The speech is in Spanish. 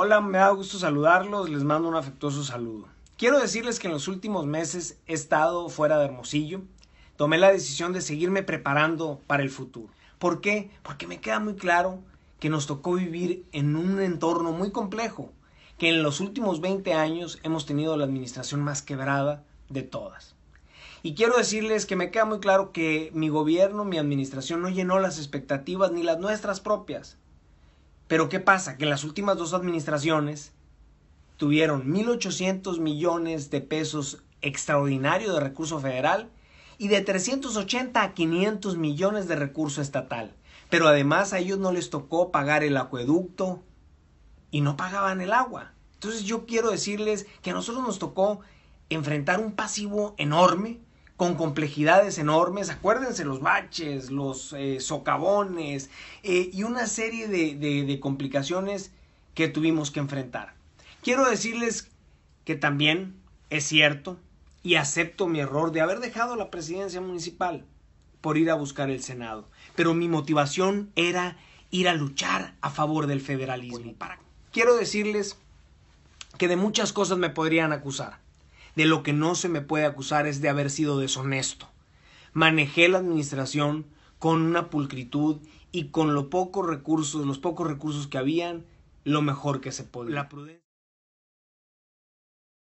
Hola, me da gusto saludarlos, les mando un afectuoso saludo. Quiero decirles que en los últimos meses he estado fuera de Hermosillo. Tomé la decisión de seguirme preparando para el futuro. ¿Por qué? Porque me queda muy claro que nos tocó vivir en un entorno muy complejo, que en los últimos 20 años hemos tenido la administración más quebrada de todas. Y quiero decirles que me queda muy claro que mi gobierno, mi administración no llenó las expectativas ni las nuestras propias. Pero ¿qué pasa? Que las últimas dos administraciones tuvieron 1.800 millones de pesos extraordinario de recurso federal y de 380 a 500 millones de recurso estatal. Pero además a ellos no les tocó pagar el acueducto y no pagaban el agua. Entonces yo quiero decirles que a nosotros nos tocó enfrentar un pasivo enorme con complejidades enormes, acuérdense los baches, los eh, socavones eh, y una serie de, complicaciones que tuvimos que enfrentar. Quiero decirles que también es cierto y acepto mi error de haber dejado la presidencia municipal por ir a buscar el Senado, pero mi motivación era ir a luchar a favor del federalismo. quiero decirles que de muchas cosas me podrían acusar de lo que no se me puede acusar es de haber sido deshonesto. Manejé la administración con una pulcritud y con los pocos recursos, los pocos recursos que habían, lo mejor que se podía.